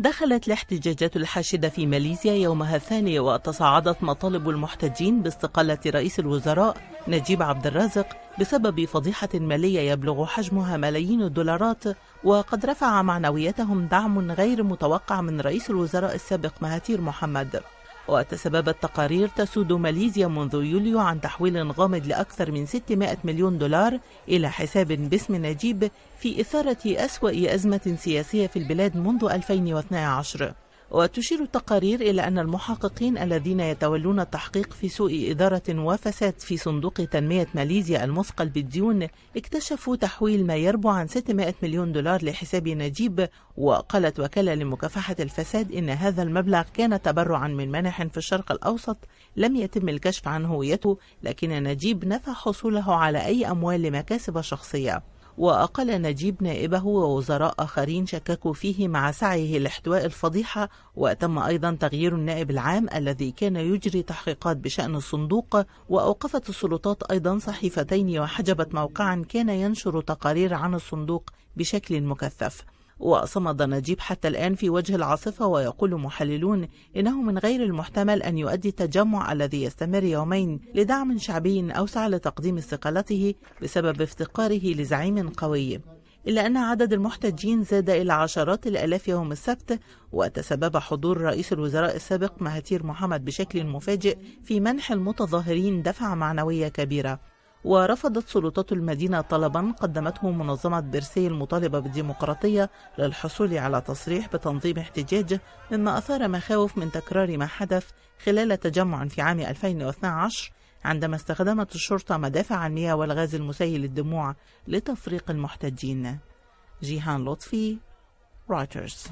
دخلت الاحتجاجات الحاشدة في ماليزيا يومها الثاني وتصاعدت مطالب المحتجين باستقالة رئيس الوزراء نجيب عبد الرازق بسبب فضيحة مالية يبلغ حجمها ملايين الدولارات وقد رفع معنويتهم دعم غير متوقع من رئيس الوزراء السابق مهاتير محمد وتسببت تقارير تسود ماليزيا منذ يوليو عن تحويل غامض لأكثر من 600 مليون دولار إلى حساب باسم نجيب في إثارة أسوأ أزمة سياسية في البلاد منذ 2012 وتشير التقارير إلى أن المحققين الذين يتولون التحقيق في سوء إدارة وفساد في صندوق تنمية ماليزيا المثقل بالديون اكتشفوا تحويل ما يربو عن 600 مليون دولار لحساب نجيب وقالت وكالة لمكافحة الفساد إن هذا المبلغ كان تبرعا من منح في الشرق الأوسط لم يتم الكشف عن هويته لكن نجيب نفى حصوله على أي أموال لمكاسب شخصية وأقل نجيب نائبه ووزراء آخرين شككوا فيه مع سعيه لاحتواء الفضيحة وتم أيضا تغيير النائب العام الذي كان يجري تحقيقات بشأن الصندوق وأوقفت السلطات أيضا صحيفتين وحجبت موقعا كان ينشر تقارير عن الصندوق بشكل مكثف وصمد نجيب حتى الآن في وجه العاصفة ويقول محللون إنه من غير المحتمل أن يؤدي التجمع الذي يستمر يومين لدعم شعبي أوسع لتقديم استقالته بسبب افتقاره لزعيم قوي إلا أن عدد المحتجين زاد إلى عشرات الآلاف يوم السبت وتسبب حضور رئيس الوزراء السابق مهاتير محمد بشكل مفاجئ في منح المتظاهرين دفعة معنوية كبيرة ورفضت سلطات المدينة طلبا قدمته منظمة بيرسي المطالبة بالديمقراطية للحصول على تصريح بتنظيم احتجاجه مما أثار مخاوف من تكرار ما حدث خلال تجمع في عام 2012 عندما استخدمت الشرطة مدافع المياه والغاز المسيل للدموع لتفريق المحتجين جيهان لطفي رايترز